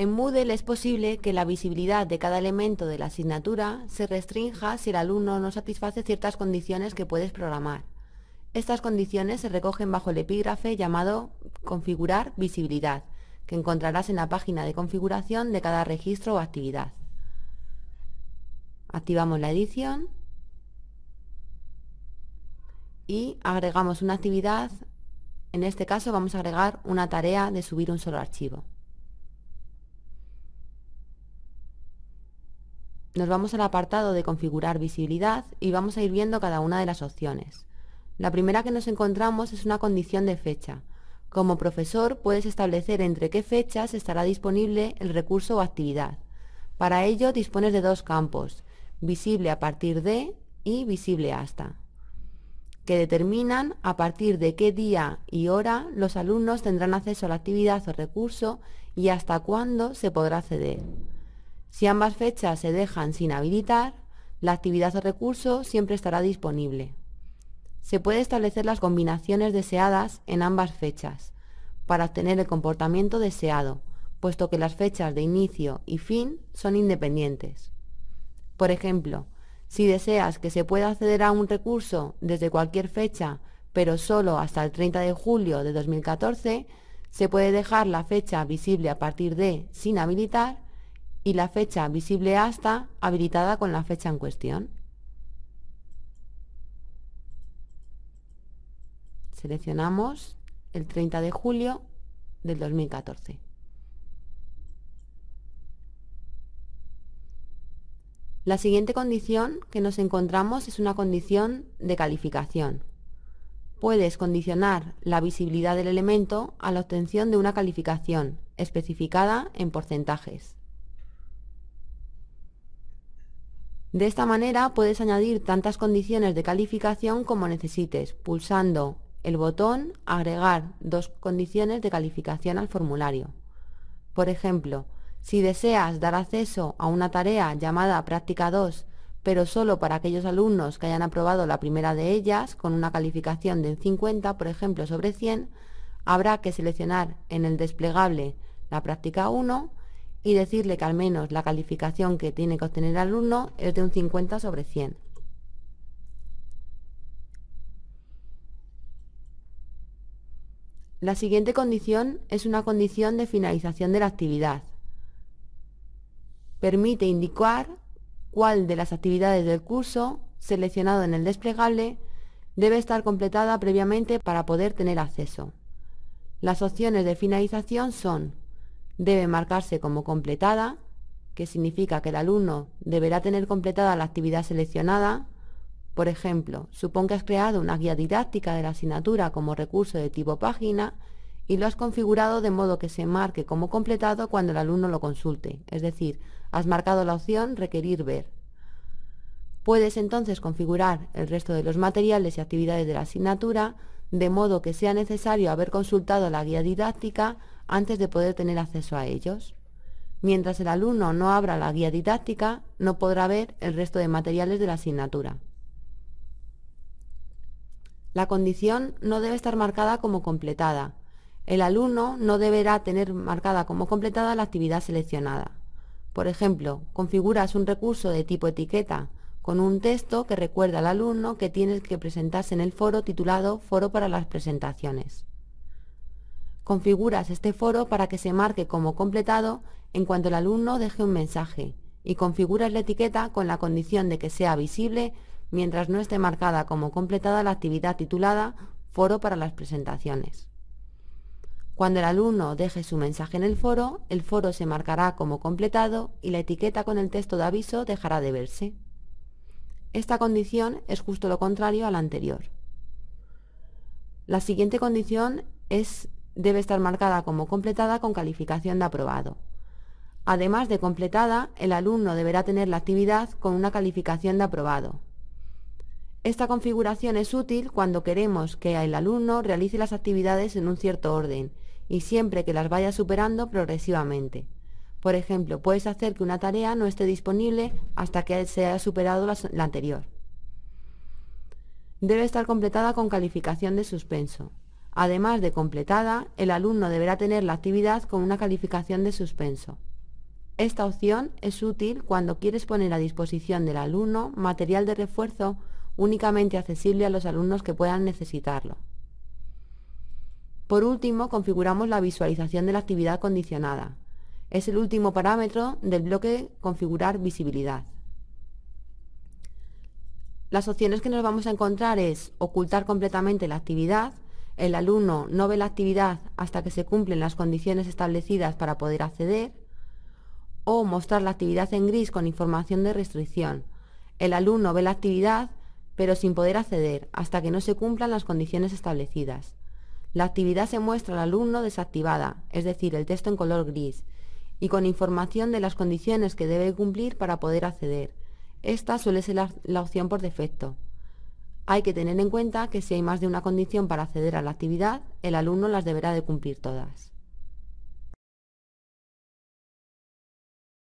En Moodle es posible que la visibilidad de cada elemento de la asignatura se restrinja si el alumno no satisface ciertas condiciones que puedes programar. Estas condiciones se recogen bajo el epígrafe llamado Configurar visibilidad, que encontrarás en la página de configuración de cada registro o actividad. Activamos la edición y agregamos una actividad, en este caso vamos a agregar una tarea de subir un solo archivo. nos vamos al apartado de configurar visibilidad y vamos a ir viendo cada una de las opciones. La primera que nos encontramos es una condición de fecha. Como profesor puedes establecer entre qué fechas estará disponible el recurso o actividad. Para ello dispones de dos campos, visible a partir de y visible hasta, que determinan a partir de qué día y hora los alumnos tendrán acceso a la actividad o recurso y hasta cuándo se podrá acceder. Si ambas fechas se dejan sin habilitar, la actividad de recurso siempre estará disponible. Se puede establecer las combinaciones deseadas en ambas fechas para obtener el comportamiento deseado, puesto que las fechas de inicio y fin son independientes. Por ejemplo, si deseas que se pueda acceder a un recurso desde cualquier fecha, pero solo hasta el 30 de julio de 2014, se puede dejar la fecha visible a partir de sin habilitar y la fecha visible hasta habilitada con la fecha en cuestión. Seleccionamos el 30 de julio del 2014. La siguiente condición que nos encontramos es una condición de calificación. Puedes condicionar la visibilidad del elemento a la obtención de una calificación especificada en porcentajes. De esta manera puedes añadir tantas condiciones de calificación como necesites, pulsando el botón Agregar dos condiciones de calificación al formulario. Por ejemplo, si deseas dar acceso a una tarea llamada Práctica 2, pero solo para aquellos alumnos que hayan aprobado la primera de ellas, con una calificación de 50, por ejemplo, sobre 100, habrá que seleccionar en el desplegable la práctica 1 y decirle que al menos la calificación que tiene que obtener el alumno es de un 50 sobre 100. La siguiente condición es una condición de finalización de la actividad. Permite indicar cuál de las actividades del curso seleccionado en el desplegable debe estar completada previamente para poder tener acceso. Las opciones de finalización son debe marcarse como completada, que significa que el alumno deberá tener completada la actividad seleccionada. Por ejemplo, supón que has creado una guía didáctica de la asignatura como recurso de tipo página y lo has configurado de modo que se marque como completado cuando el alumno lo consulte, es decir, has marcado la opción requerir ver. Puedes entonces configurar el resto de los materiales y actividades de la asignatura de modo que sea necesario haber consultado la guía didáctica antes de poder tener acceso a ellos. Mientras el alumno no abra la guía didáctica, no podrá ver el resto de materiales de la asignatura. La condición no debe estar marcada como completada. El alumno no deberá tener marcada como completada la actividad seleccionada. Por ejemplo, configuras un recurso de tipo etiqueta con un texto que recuerda al alumno que tiene que presentarse en el foro titulado Foro para las Presentaciones. Configuras este foro para que se marque como completado en cuanto el alumno deje un mensaje y configuras la etiqueta con la condición de que sea visible mientras no esté marcada como completada la actividad titulada Foro para las Presentaciones. Cuando el alumno deje su mensaje en el foro, el foro se marcará como completado y la etiqueta con el texto de aviso dejará de verse. Esta condición es justo lo contrario a la anterior. La siguiente condición es, debe estar marcada como completada con calificación de aprobado. Además de completada, el alumno deberá tener la actividad con una calificación de aprobado. Esta configuración es útil cuando queremos que el alumno realice las actividades en un cierto orden y siempre que las vaya superando progresivamente. Por ejemplo, puedes hacer que una tarea no esté disponible hasta que se haya superado la, la anterior. Debe estar completada con calificación de suspenso. Además de completada, el alumno deberá tener la actividad con una calificación de suspenso. Esta opción es útil cuando quieres poner a disposición del alumno material de refuerzo únicamente accesible a los alumnos que puedan necesitarlo. Por último, configuramos la visualización de la actividad condicionada. Es el último parámetro del bloque configurar visibilidad. Las opciones que nos vamos a encontrar es ocultar completamente la actividad, el alumno no ve la actividad hasta que se cumplen las condiciones establecidas para poder acceder, o mostrar la actividad en gris con información de restricción. El alumno ve la actividad pero sin poder acceder hasta que no se cumplan las condiciones establecidas. La actividad se muestra al alumno desactivada, es decir, el texto en color gris, y con información de las condiciones que debe cumplir para poder acceder. Esta suele ser la, opción por defecto. Hay que tener en cuenta que si hay más de una condición para acceder a la actividad, el alumno las deberá de cumplir todas.